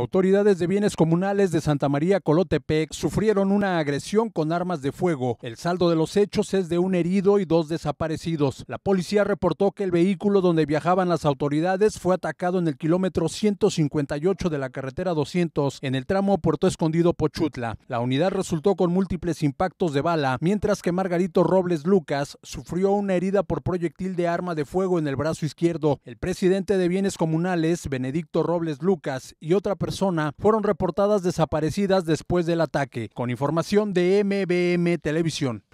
Autoridades de bienes comunales de Santa María Colotepec sufrieron una agresión con armas de fuego. El saldo de los hechos es de un herido y dos desaparecidos. La policía reportó que el vehículo donde viajaban las autoridades fue atacado en el kilómetro 158 de la carretera 200 en el tramo Puerto Escondido Pochutla. La unidad resultó con múltiples impactos de bala, mientras que Margarito Robles Lucas sufrió una herida por proyectil de arma de fuego en el brazo izquierdo. El presidente de bienes comunales, Benedicto Robles Lucas, y otra persona Zona fueron reportadas desaparecidas después del ataque, con información de MBM Televisión.